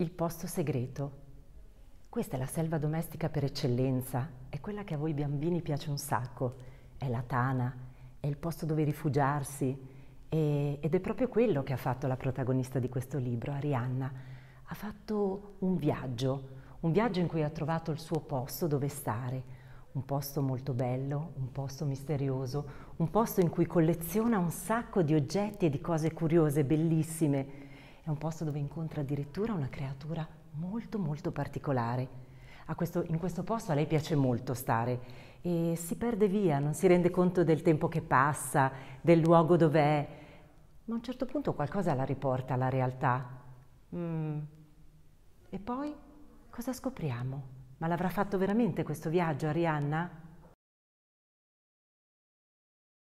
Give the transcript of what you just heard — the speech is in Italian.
Il posto segreto. Questa è la selva domestica per eccellenza, è quella che a voi bambini piace un sacco, è la tana, è il posto dove rifugiarsi e, ed è proprio quello che ha fatto la protagonista di questo libro, Arianna. Ha fatto un viaggio, un viaggio in cui ha trovato il suo posto dove stare, un posto molto bello, un posto misterioso, un posto in cui colleziona un sacco di oggetti e di cose curiose, bellissime. È un posto dove incontra addirittura una creatura molto molto particolare. Questo, in questo posto a lei piace molto stare e si perde via, non si rende conto del tempo che passa, del luogo dove è, ma a un certo punto qualcosa la riporta alla realtà. Mm. E poi cosa scopriamo? Ma l'avrà fatto veramente questo viaggio Arianna?